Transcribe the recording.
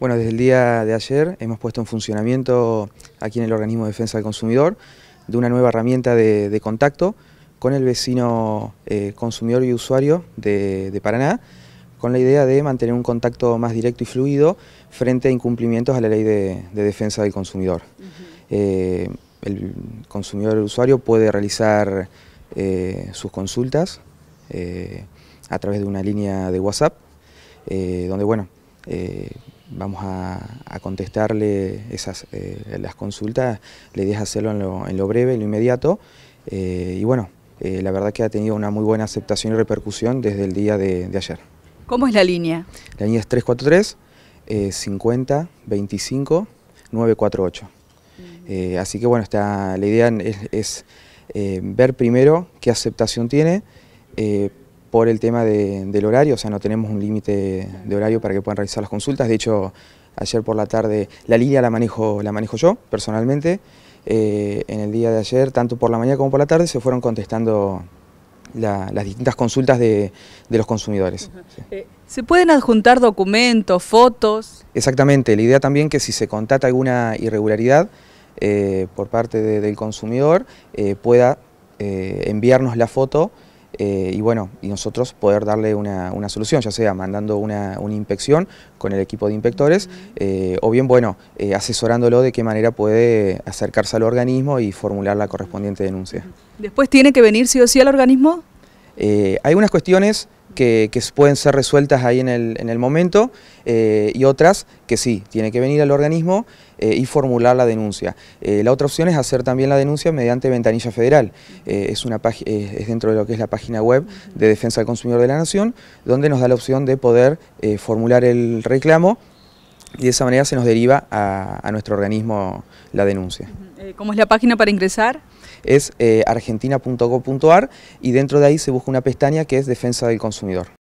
Bueno, desde el día de ayer hemos puesto en funcionamiento aquí en el Organismo de Defensa del Consumidor de una nueva herramienta de, contacto con el vecino eh, consumidor y usuario de, Paraná, con la idea de mantener un contacto más directo y fluido frente a incumplimientos a la ley de, defensa del consumidor. Eh, el consumidor, el usuario, puede realizar eh, sus consultas a través de una línea de WhatsApp, donde, bueno, eh, vamos a, contestarle esas, eh, las consultas, le idea hacerlo en lo, breve, en lo inmediato, eh, y bueno, la verdad que ha tenido una muy buena aceptación y repercusión desde el día de, ayer. ¿Cómo es la línea? La línea es 343 50 25 948. así que bueno, está, la idea es, es ver primero qué aceptación tiene, por el tema del horario, o sea, no tenemos un límite de horario para que puedan realizar las consultas. De hecho, ayer por la tarde la línea la manejo, la manejo yo personalmente. Eh, en el día de ayer, tanto por la mañana como por la tarde, se fueron contestando las distintas consultas de, los consumidores. Eh, ¿Se pueden adjuntar documentos, fotos? Exactamente, la idea también que si se contata alguna irregularidad eh, por parte del consumidor, pueda enviarnos la foto eh, y bueno, y nosotros poder darle una, solución, ya sea mandando una, inspección con el equipo de inspectores, eh, o bien, bueno, eh, asesorándolo de qué manera puede acercarse al organismo y formular la correspondiente denuncia. ¿Después tiene que venir sí o sí al organismo? hay unas cuestiones que, pueden ser resueltas ahí en el, momento eh, y otras que sí, tiene que venir al organismo eh, y formular la denuncia. Eh, la otra opción es hacer también la denuncia mediante ventanilla federal. es, una es dentro de lo que es la página web de Defensa del Consumidor de la Nación, donde nos da la opción de poder formular el reclamo y de esa manera se nos deriva a, nuestro organismo la denuncia. Eh, ¿Cómo es la página para ingresar? Es eh, y dentro de ahí se busca una pestaña que es Defensa del Consumidor.